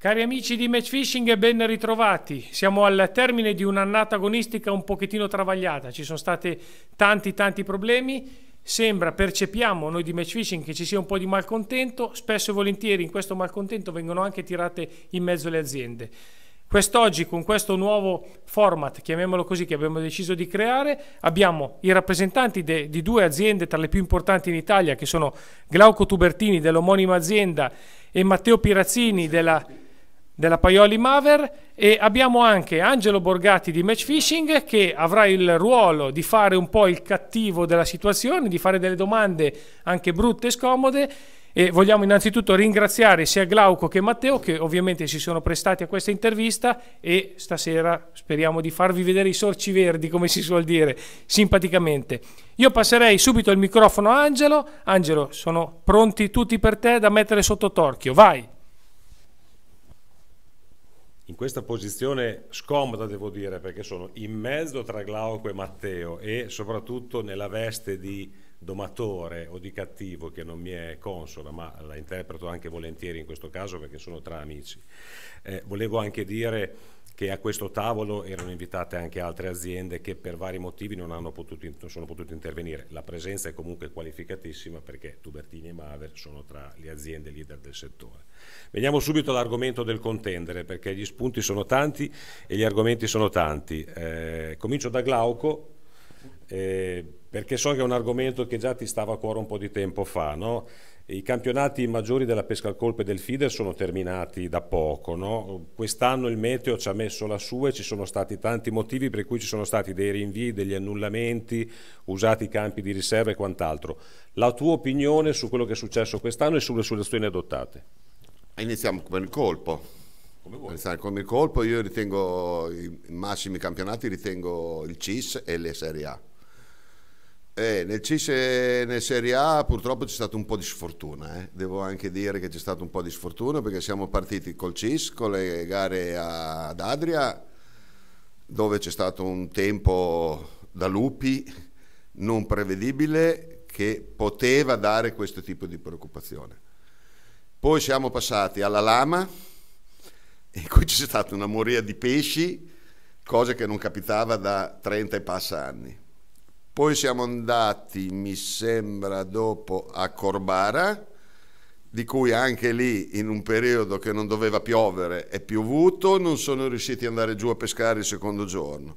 Cari amici di Match Fishing ben ritrovati. Siamo al termine di un'annata agonistica un pochettino travagliata. Ci sono stati tanti tanti problemi. Sembra, percepiamo noi di Match Fishing che ci sia un po' di malcontento. Spesso e volentieri in questo malcontento vengono anche tirate in mezzo le aziende. Quest'oggi con questo nuovo format, chiamiamolo così, che abbiamo deciso di creare, abbiamo i rappresentanti di due aziende tra le più importanti in Italia, che sono Glauco Tubertini dell'omonima azienda e Matteo Pirazzini della della Paioli Maver e abbiamo anche Angelo Borgatti di Match Fishing che avrà il ruolo di fare un po' il cattivo della situazione, di fare delle domande anche brutte e scomode e vogliamo innanzitutto ringraziare sia Glauco che Matteo che ovviamente si sono prestati a questa intervista e stasera speriamo di farvi vedere i sorci verdi come si suol dire simpaticamente. Io passerei subito il microfono a Angelo. Angelo, sono pronti tutti per te da mettere sotto torchio. Vai! in questa posizione scomoda devo dire perché sono in mezzo tra Glauco e Matteo e soprattutto nella veste di domatore o di cattivo che non mi è consola, ma la interpreto anche volentieri in questo caso perché sono tra amici. Eh, volevo anche dire che a questo tavolo erano invitate anche altre aziende che per vari motivi non, potuto, non sono potute intervenire. La presenza è comunque qualificatissima perché Tubertini e Maver sono tra le aziende leader del settore. Veniamo subito all'argomento del contendere perché gli spunti sono tanti e gli argomenti sono tanti. Eh, comincio da Glauco. Eh, perché so che è un argomento che già ti stava a cuore un po' di tempo fa, no? I campionati maggiori della pesca al colpo e del feeder sono terminati da poco. No? Quest'anno il meteo ci ha messo la sua e ci sono stati tanti motivi per cui ci sono stati dei rinvii, degli annullamenti, usati i campi di riserva e quant'altro. La tua opinione su quello che è successo quest'anno e sulle soluzioni adottate? Iniziamo con il colpo. Come, con il colpo io ritengo i massimi campionati, ritengo il CIS e le Serie A eh, nel CIS nel Serie A purtroppo c'è stato un po' di sfortuna, eh. devo anche dire che c'è stato un po' di sfortuna perché siamo partiti col CIS, con le gare ad Adria, dove c'è stato un tempo da lupi non prevedibile che poteva dare questo tipo di preoccupazione. Poi siamo passati alla lama, in cui c'è stata una moria di pesci, cosa che non capitava da 30 e passa anni poi siamo andati, mi sembra, dopo a Corbara, di cui anche lì in un periodo che non doveva piovere è piovuto, non sono riusciti ad andare giù a pescare il secondo giorno.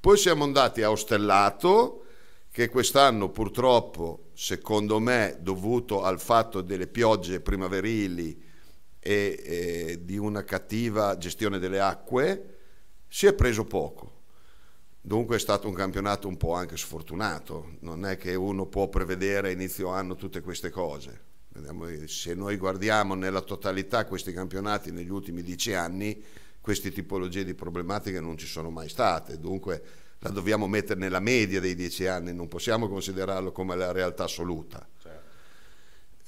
Poi siamo andati a Ostellato, che quest'anno purtroppo, secondo me, dovuto al fatto delle piogge primaverili e, e di una cattiva gestione delle acque, si è preso poco Dunque è stato un campionato un po' anche sfortunato, non è che uno può prevedere a inizio anno tutte queste cose. Se noi guardiamo nella totalità questi campionati negli ultimi dieci anni, queste tipologie di problematiche non ci sono mai state, dunque la dobbiamo mettere nella media dei dieci anni, non possiamo considerarlo come la realtà assoluta.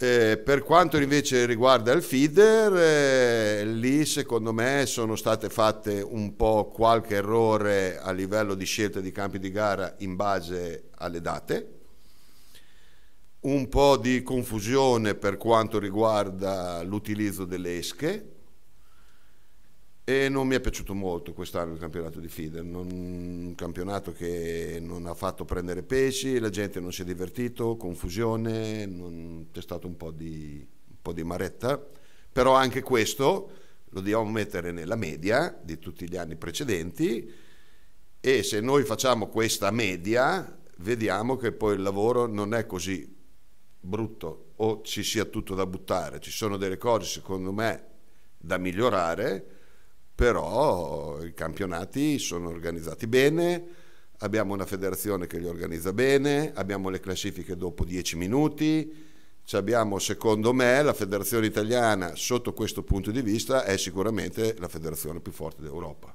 Eh, per quanto invece riguarda il feeder, eh, lì secondo me sono state fatte un po' qualche errore a livello di scelta di campi di gara in base alle date, un po' di confusione per quanto riguarda l'utilizzo delle esche, e non mi è piaciuto molto quest'anno il campionato di FIDE, non, un campionato che non ha fatto prendere pesci, la gente non si è divertito, confusione, non, c'è stato un po, di, un po' di maretta, però anche questo lo dobbiamo mettere nella media di tutti gli anni precedenti e se noi facciamo questa media vediamo che poi il lavoro non è così brutto o ci sia tutto da buttare, ci sono delle cose secondo me da migliorare però i campionati sono organizzati bene, abbiamo una federazione che li organizza bene, abbiamo le classifiche dopo dieci minuti, abbiamo secondo me la federazione italiana sotto questo punto di vista è sicuramente la federazione più forte d'Europa.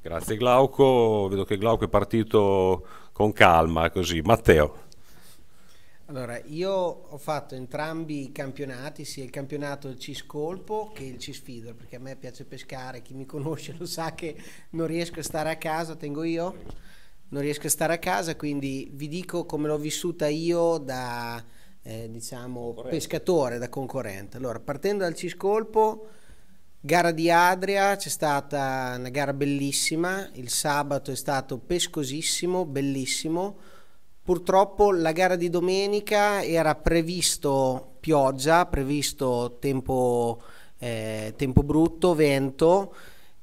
Grazie Glauco, vedo che Glauco è partito con calma così. Matteo. Allora, io ho fatto entrambi i campionati, sia il campionato del Ciscolpo che il Cisfido, perché a me piace pescare, chi mi conosce lo sa che non riesco a stare a casa, tengo io, non riesco a stare a casa, quindi vi dico come l'ho vissuta io da, eh, diciamo, pescatore, da concorrente. Allora, partendo dal Ciscolpo, gara di Adria, c'è stata una gara bellissima, il sabato è stato pescosissimo, bellissimo, Purtroppo la gara di domenica era previsto pioggia, previsto tempo, eh, tempo brutto, vento.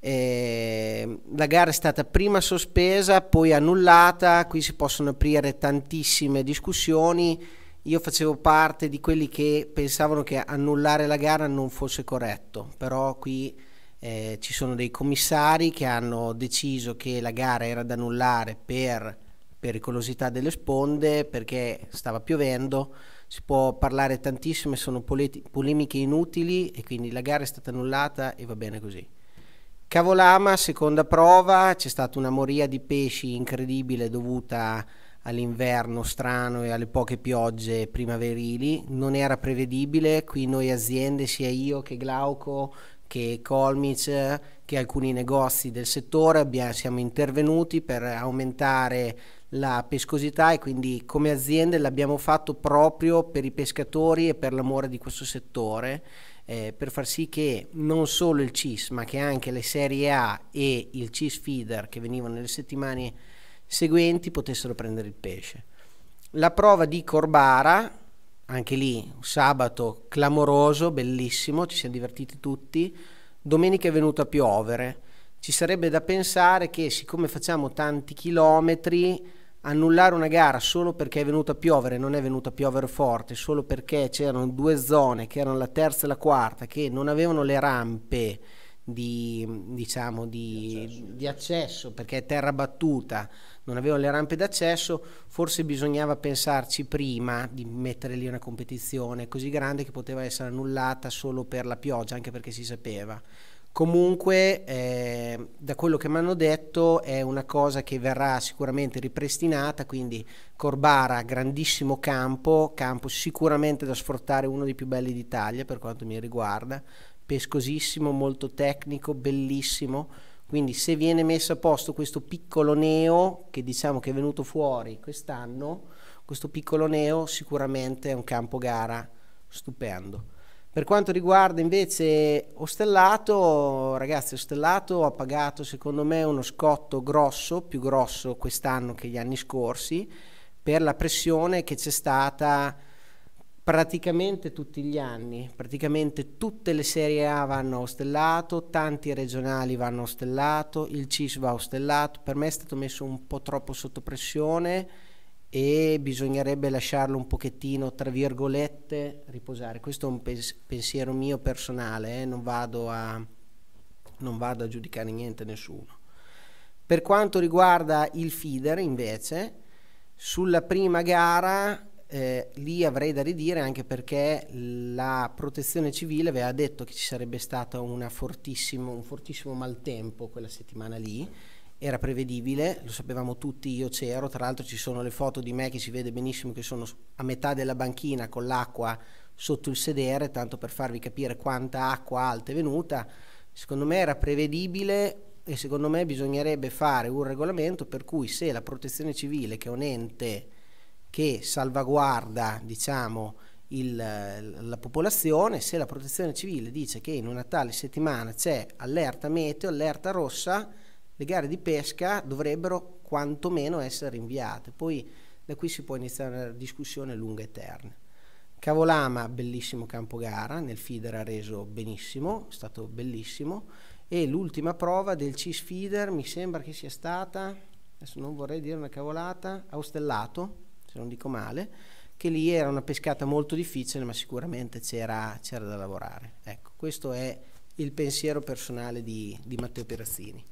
Eh, la gara è stata prima sospesa, poi annullata, qui si possono aprire tantissime discussioni. Io facevo parte di quelli che pensavano che annullare la gara non fosse corretto, però qui eh, ci sono dei commissari che hanno deciso che la gara era da annullare per pericolosità delle sponde, perché stava piovendo, si può parlare tantissimo, sono polemiche inutili e quindi la gara è stata annullata e va bene così. Cavolama, seconda prova, c'è stata una moria di pesci incredibile dovuta all'inverno strano e alle poche piogge primaverili, non era prevedibile, qui noi aziende, sia io che Glauco, che Colmich, che alcuni negozi del settore abbiamo, siamo intervenuti per aumentare la pescosità e quindi come aziende l'abbiamo fatto proprio per i pescatori e per l'amore di questo settore. Eh, per far sì che non solo il CIS ma che anche le serie A e il CIS feeder che venivano nelle settimane seguenti potessero prendere il pesce. La prova di Corbara, anche lì un sabato clamoroso, bellissimo, ci siamo divertiti tutti, domenica è venuta a piovere, ci sarebbe da pensare che siccome facciamo tanti chilometri annullare una gara solo perché è venuta a piovere, non è venuta a piovere forte, solo perché c'erano due zone, che erano la terza e la quarta, che non avevano le rampe di, diciamo, di, di, accesso. di accesso, perché è terra battuta, non avevano le rampe d'accesso, forse bisognava pensarci prima di mettere lì una competizione così grande che poteva essere annullata solo per la pioggia, anche perché si sapeva. Comunque, eh, da quello che mi hanno detto, è una cosa che verrà sicuramente ripristinata, quindi Corbara, grandissimo campo, campo sicuramente da sfruttare, uno dei più belli d'Italia per quanto mi riguarda, pescosissimo, molto tecnico, bellissimo. Quindi se viene messo a posto questo piccolo neo, che diciamo che è venuto fuori quest'anno, questo piccolo neo sicuramente è un campo gara stupendo. Per quanto riguarda invece Ostellato, ragazzi, Ostellato ha pagato secondo me uno scotto grosso, più grosso quest'anno che gli anni scorsi, per la pressione che c'è stata praticamente tutti gli anni, praticamente tutte le serie A vanno a Ostellato, tanti regionali vanno a Ostellato, il CIS va a Ostellato, per me è stato messo un po' troppo sotto pressione e bisognerebbe lasciarlo un pochettino, tra virgolette, riposare. Questo è un pens pensiero mio personale, eh? non, vado a, non, vado a, giudicare niente nessuno. Per quanto riguarda il feeder, invece, sulla prima gara eh, lì avrei da ridire anche perché la protezione civile aveva detto che ci sarebbe stato un fortissimo maltempo quella settimana lì era prevedibile, lo sapevamo tutti, io c'ero, tra l'altro ci sono le foto di me che si vede benissimo che sono a metà della banchina con l'acqua sotto il sedere, tanto per farvi capire quanta acqua alta è venuta. Secondo me era prevedibile e secondo me bisognerebbe fare un regolamento per cui se la protezione civile, che è un ente che salvaguarda diciamo, il, la popolazione, se la protezione civile dice che in una tale settimana c'è allerta meteo, allerta rossa, le gare di pesca dovrebbero quantomeno essere rinviate. Poi da qui si può iniziare una discussione lunga e eterna. Cavolama, bellissimo campo gara, nel feeder ha reso benissimo, è stato bellissimo. E l'ultima prova del CIS feeder mi sembra che sia stata, adesso non vorrei dire una cavolata, a Ostellato, se non dico male, che lì era una pescata molto difficile, ma sicuramente c'era, da lavorare. Ecco, questo è il pensiero personale di, di Matteo Perazzini.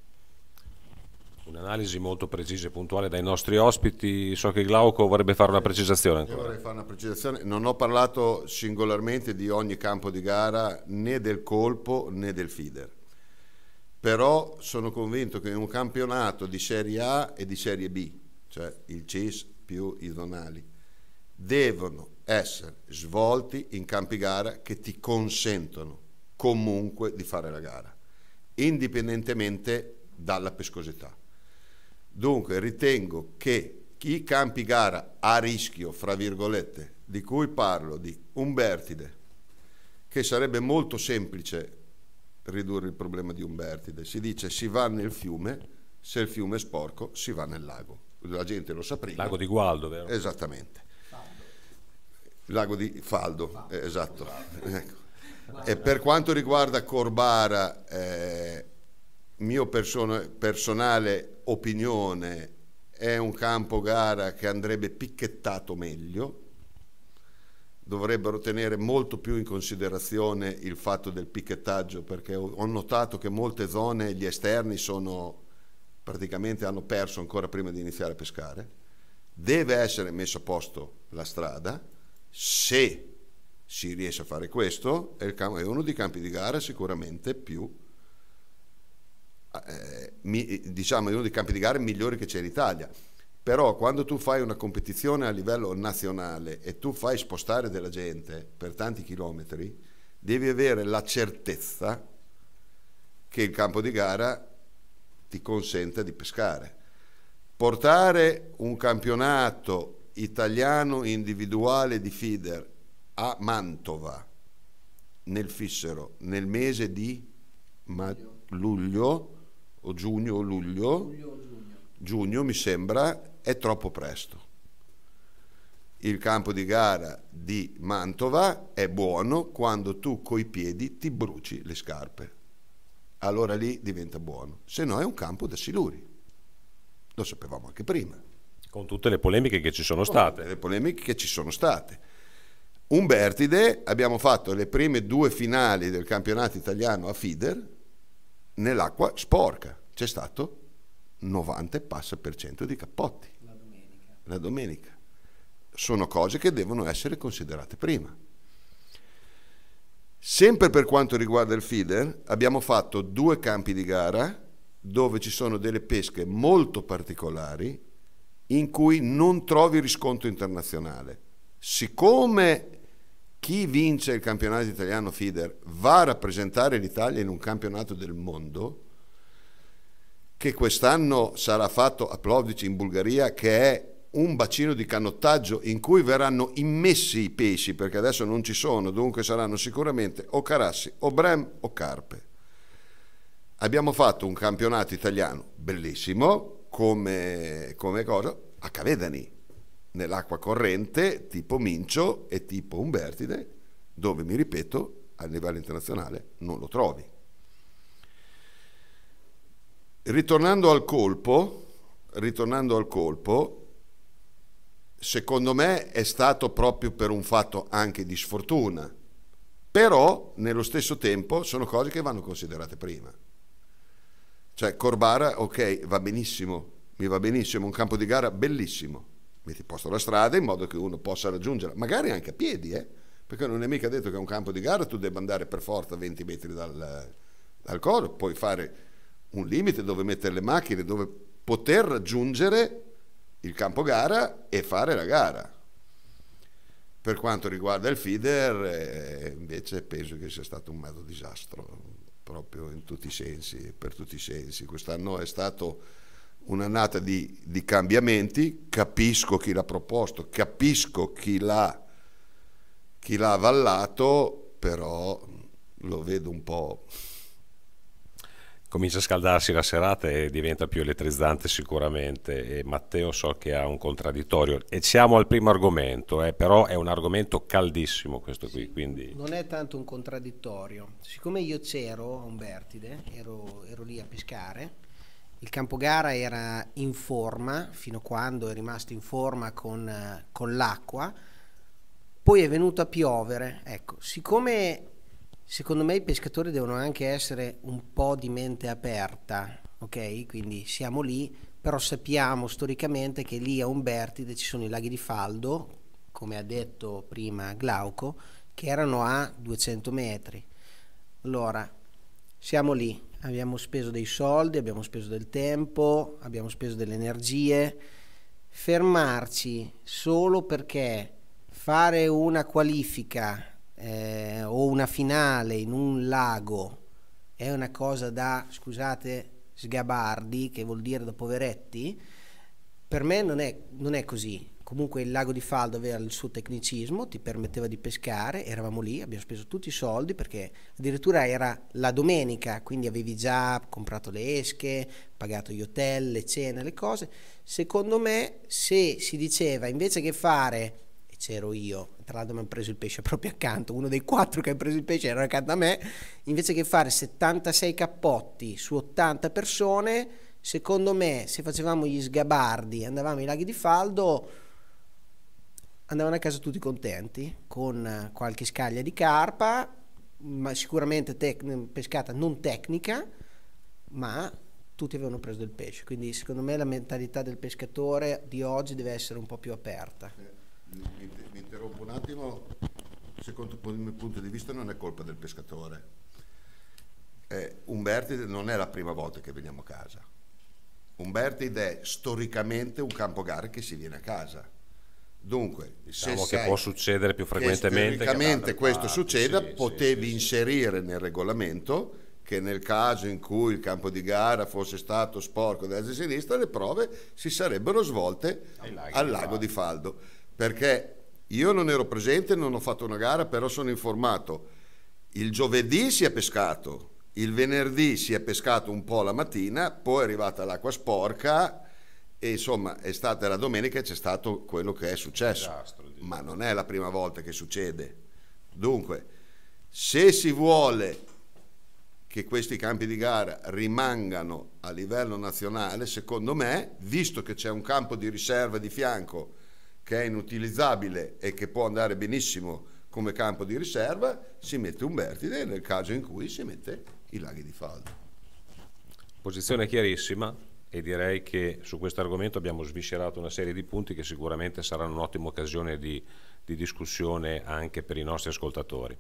Un'analisi molto precisa e puntuale dai nostri ospiti. So che Glauco vorrebbe fare una precisazione ancora. Io vorrei fare una precisazione. Non ho parlato singolarmente di ogni campo di gara, né del colpo né del feeder. Però sono convinto che in un campionato di Serie A e di Serie B, cioè il CIS più i zonali, devono essere svolti in campi gara che ti consentono comunque di fare la gara, indipendentemente dalla pescosità. Dunque ritengo che i campi gara a rischio, fra virgolette, di cui parlo, di Umbertide, che sarebbe molto semplice ridurre il problema di Umbertide, si dice si va nel fiume, se il fiume è sporco si va nel lago. La gente lo sa prima. Lago di Gualdo, vero? Esattamente. Lago di Faldo, Faldo. Eh, esatto. Ecco. E per quanto riguarda Corbara, eh, mio person- personale opinione è un campo gara che andrebbe picchettato meglio, dovrebbero tenere molto più in considerazione il fatto del picchettaggio perché ho notato che molte zone, gli esterni sono praticamente hanno perso ancora prima di iniziare a pescare, deve essere messa a posto la strada, se si riesce a fare questo è, è uno dei campi di gara sicuramente più eh, mi, diciamo, è uno dei campi di gara migliori che c'è in Italia. Però quando tu fai una competizione a livello nazionale e tu fai spostare della gente per tanti chilometri, devi avere la certezza che il campo di gara ti consenta di pescare. Portare un campionato italiano individuale di feeder a Mantova nel Fissero nel mese di ma- luglio o giugno o luglio, luglio, giugno. giugno mi sembra, è troppo presto. Il campo di gara di Mantova è buono quando tu coi piedi ti bruci le scarpe. Allora lì diventa buono, se no è un campo da siluri. Lo sapevamo anche prima. Con tutte le polemiche che ci sono state. le polemiche che ci sono state. Umbertide abbiamo fatto le prime due finali del campionato italiano a FIDER nell'acqua sporca. C'è stato 90 passa per cento di cappotti. La domenica. La domenica. Sono cose che devono essere considerate prima. Sempre per quanto riguarda il feeder, abbiamo fatto due campi di gara dove ci sono delle pesche molto particolari in cui non trovi riscontro internazionale. Siccome chi vince il campionato italiano FIDER va a rappresentare l'Italia in un campionato del mondo che quest'anno sarà fatto a Plovdic in Bulgaria che è un bacino di canottaggio in cui verranno immessi i pesci perché adesso non ci sono dunque saranno sicuramente o carassi o brem o carpe abbiamo fatto un campionato italiano bellissimo come, come cosa a Cavedani nell'acqua corrente tipo Mincio e tipo Umbertide, dove mi ripeto a livello internazionale non lo trovi. Ritornando al colpo, ritornando al colpo, secondo me è stato proprio per un fatto anche di sfortuna, però nello stesso tempo sono cose che vanno considerate prima. Cioè Corbara, ok, va benissimo, mi va benissimo, un campo di gara bellissimo, metti a posto la strada in modo che uno possa raggiungerla, magari anche a piedi, eh? perché non è mica detto che a un campo di gara tu debba andare per forza 20 metri dal, dal coro, puoi fare un limite dove mettere le macchine, dove poter raggiungere il campo gara e fare la gara. Per quanto riguarda il feeder, eh, invece penso che sia stato un mezzo disastro, proprio in tutti i sensi, per tutti i sensi. Quest'anno è stato un'annata di, di, cambiamenti, capisco chi l'ha proposto, capisco chi l'ha, chi l'ha avallato, però lo vedo un po'... Comincia a scaldarsi la serata e diventa più elettrizzante sicuramente e Matteo so che ha un contraddittorio e siamo al primo argomento, eh, però è un argomento caldissimo questo sì, qui. Quindi... Non è tanto un contraddittorio, siccome io c'ero a Umbertide, ero, ero lì a pescare, il campo gara era in forma fino a quando è rimasto in forma con, eh, con l'acqua, poi è venuto a piovere. Ecco, siccome secondo me i pescatori devono anche essere un po' di mente aperta, ok? Quindi siamo lì, però sappiamo storicamente che lì a Umbertide ci sono i laghi di Faldo, come ha detto prima Glauco, che erano a 200 metri. Allora, siamo lì, abbiamo speso dei soldi, abbiamo speso del tempo, abbiamo speso delle energie. Fermarci solo perché fare una qualifica eh, o una finale in un lago è una cosa da, scusate, sgabardi, che vuol dire da poveretti, per me non è, non è così comunque il lago di Faldo aveva il suo tecnicismo, ti permetteva di pescare, eravamo lì, abbiamo speso tutti i soldi perché addirittura era la domenica, quindi avevi già comprato le esche, pagato gli hotel, le cene, le cose. Secondo me se si diceva invece che fare, e c'ero io, tra l'altro mi hanno preso il pesce proprio accanto, uno dei quattro che ha preso il pesce era accanto a me, invece che fare 76 cappotti su 80 persone, secondo me se facevamo gli sgabardi, e andavamo ai laghi di Faldo, andavano a casa tutti contenti con eh, qualche scaglia di carpa, ma sicuramente tec- mm, pescata non tecnica, ma tutti avevano preso del pesce. Quindi secondo me la mentalità del pescatore di oggi deve essere un po' più aperta. Eh, mi, mi interrompo un attimo, secondo il mio punto di vista non è colpa del pescatore. Eh, Umbertide non è la prima volta che veniamo a casa. Umbertide è storicamente un campogare che si viene a casa Dunque, diciamo se che può succedere più frequentemente. Tecnicamente questo parti, succeda, sì, potevi sì, inserire sì. nel regolamento che nel caso in cui il campo di gara fosse stato sporco da destra e sinistra, le prove si sarebbero svolte al lago esatto. di Faldo. Perché io non ero presente, non ho fatto una gara, però sono informato. Il giovedì si è pescato, il venerdì si è pescato un po' la mattina, poi è arrivata l'acqua sporca e insomma, è stata la domenica e c'è stato quello che è successo. Disastro, Ma non è la prima volta che succede. Dunque, se si vuole che questi campi di gara rimangano a livello nazionale, secondo me, visto che c'è un campo di riserva di fianco che è inutilizzabile e che può andare benissimo come campo di riserva, si mette un vertice nel caso in cui si mette i laghi di falda. Posizione chiarissima, e direi che su questo argomento abbiamo sviscerato una serie di punti che sicuramente saranno un'ottima occasione di, di discussione anche per i nostri ascoltatori.